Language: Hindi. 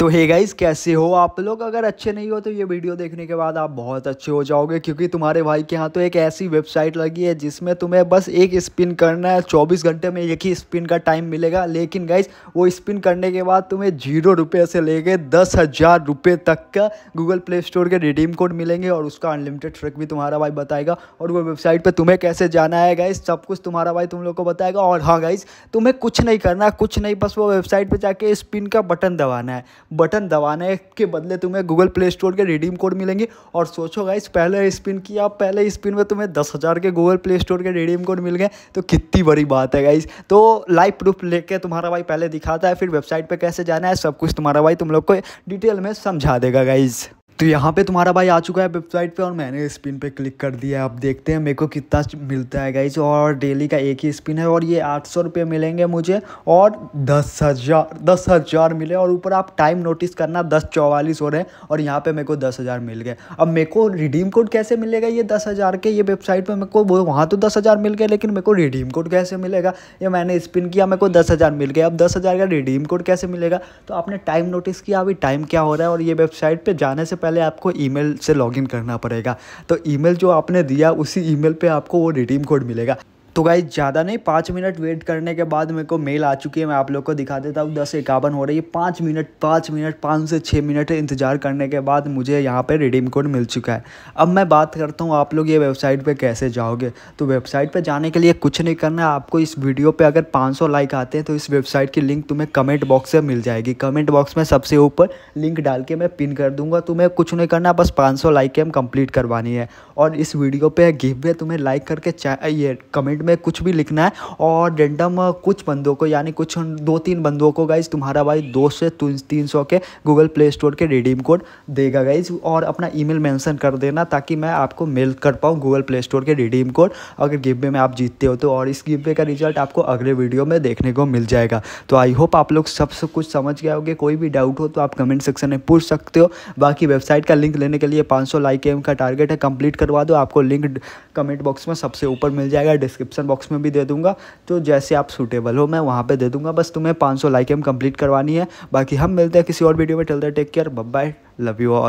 तो हे गाइस कैसे हो आप लोग अगर अच्छे नहीं हो तो ये वीडियो देखने के बाद आप बहुत अच्छे हो जाओगे क्योंकि तुम्हारे भाई के यहाँ तो एक ऐसी वेबसाइट लगी है जिसमें तुम्हें बस एक स्पिन करना है 24 घंटे में एक ही स्पिन का टाइम मिलेगा लेकिन गाइस वो स्पिन करने के बाद तुम्हें जीरो रुपये से लेके दस हज़ार रुपये तक का गूगल प्ले स्टोर के रिडीम कोड मिलेंगे और उसका अनलिमिटेड ट्रिक भी तुम्हारा भाई बताएगा और वो वेबसाइट पर तुम्हें कैसे जाना है गाइस सब कुछ तुम्हारा भाई तुम लोग को बताएगा और हाँ गाइस तुम्हें कुछ नहीं करना कुछ नहीं बस वो वेबसाइट पर जाके स्पिन का बटन दबाना है बटन दबाने के बदले तुम्हें गूगल प्ले स्टोर के रिडीम कोड मिलेंगे और सोचो गाइस पहले स्पिन किया पहले स्पिन में तुम्हें दस हज़ार के गूगल प्ले स्टोर के रिडीम कोड मिल गए तो कितनी बड़ी बात है गाइस तो लाइव प्रूफ लेके तुम्हारा भाई पहले दिखाता है फिर वेबसाइट पर कैसे जाना है सब कुछ तुम्हारा भाई तुम लोग को डिटेल में समझा देगा गाइज़ तो यहाँ पे तुम्हारा भाई आ चुका है वेबसाइट पे और मैंने स्पिन पे क्लिक कर दिया है आप देखते हैं मेरे को कितना मिलता है गाइज और डेली का एक ही स्पिन है और ये आठ सौ रुपये मिलेंगे मुझे और दस हज़ार दस हज़ार मिले और ऊपर आप टाइम नोटिस करना दस चौवालीस हो रहे हैं और यहाँ पे मेरे को दस हज़ार मिल गए अब मेरे को रिडीम कोड कैसे मिलेगा ये दस हज़ार के ये वेबसाइट पर मेरे को वो वहाँ तो दस हज़ार मिल गए लेकिन मेरे को रिडीम कोड कैसे मिलेगा ये मैंने स्पिन किया मेरे को दस हज़ार मिल गया अब दस हज़ार का रिडीम कोड कैसे मिलेगा तो आपने टाइम नोटिस किया अभी टाइम क्या हो रहा है और ये वेबसाइट पर जाने से पहले पहले आपको ईमेल से लॉगिन करना पड़ेगा तो ईमेल जो आपने दिया उसी ईमेल पे आपको वो रिडीम कोड मिलेगा तो गाई ज़्यादा नहीं पाँच मिनट वेट करने के बाद मेरे को मेल आ चुकी है मैं आप लोग को दिखा देता हूँ दस इक्यावन हो रही है पाँच मिनट पाँच मिनट पाँच से छः मिनट इंतज़ार करने के बाद मुझे यहाँ पे रिडीम कोड मिल चुका है अब मैं बात करता हूँ आप लोग ये वेबसाइट पे कैसे जाओगे तो वेबसाइट पे जाने के लिए कुछ नहीं करना है आपको इस वीडियो पर अगर पाँच लाइक आते हैं तो इस वेबसाइट की लिंक तुम्हें कमेंट बॉक्स से मिल जाएगी कमेंट बॉक्स में सबसे ऊपर लिंक डाल के मैं पिन कर दूँगा तुम्हें कुछ नहीं करना बस पाँच लाइक के हम कम्प्लीट करवानी है और इस वीडियो पर गिव तुम्हें लाइक करके ये कमेंट कमेंट में कुछ भी लिखना है और रेंडम कुछ बंदों को यानी कुछ दो तीन बंदों को गाइज तुम्हारा भाई दो से तीन सौ के गूगल प्ले स्टोर के रिडीम कोड देगा गाइज और अपना ई मेंशन कर देना ताकि मैं आपको मेल कर पाऊँ गूगल प्ले स्टोर के रिडीम कोड अगर गिवे में आप जीतते हो तो और इस गिवे का रिजल्ट आपको अगले वीडियो में देखने को मिल जाएगा तो आई होप आप लोग सब सब कुछ समझ गए होगे कोई भी डाउट हो तो आप कमेंट सेक्शन में पूछ सकते हो बाकी वेबसाइट का लिंक लेने के लिए 500 लाइक एम का टारगेट है कंप्लीट करवा दो आपको लिंक कमेंट बॉक्स में सबसे ऊपर मिल जाएगा डिस्क्रिप्शन डिस्क्रिप्शन बॉक्स में भी दे दूंगा तो जैसे आप सूटेबल हो मैं वहाँ पर दे दूँगा बस तुम्हें पाँच सौ लाइक एम कंप्लीट करवानी है बाकी हम मिलते हैं किसी और वीडियो में टिल द टेक केयर बब बाय लव यू ऑल